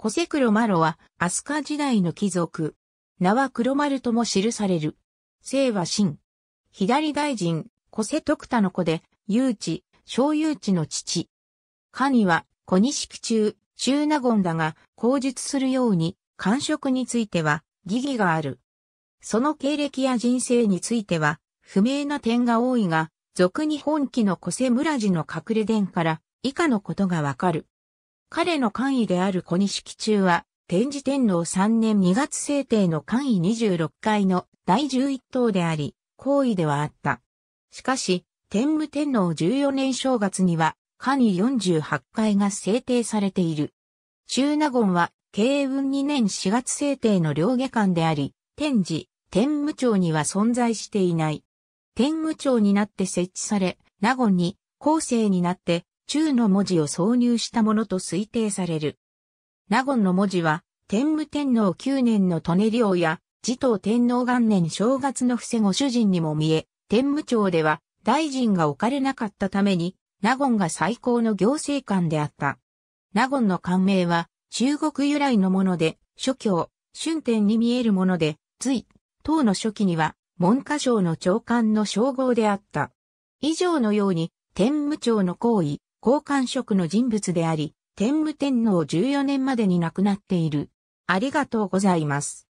コセクロマロは、アスカ時代の貴族。名は黒丸とも記される。姓は真。左大臣、コセ徳田の子で、誘致、小誘致の父。カニは、小西区中、中納言だが、口述するように、官職については、疑義がある。その経歴や人生については、不明な点が多いが、俗に本気のコ瀬村寺の隠れ殿から、以下のことがわかる。彼の官位である小西紀中は、天智天皇3年2月制定の官位26回の第11等であり、皇位ではあった。しかし、天武天皇14年正月には、官位48回が制定されている。中納言は、慶運2年4月制定の両下官であり、天智、天武朝には存在していない。天武朝になって設置され、納言に、後世になって、中の文字を挿入したものと推定される。納言の文字は、天武天皇9年の利根領や、持統天皇元年正月の伏せご主人にも見え、天武町では大臣が置かれなかったために、納言が最高の行政官であった。納言の官名は中国由来のもので、諸教、春天に見えるもので、つい、唐の初期には文科省の長官の称号であった。以上のように、天武町の行為、高官職の人物であり、天武天皇14年までに亡くなっている。ありがとうございます。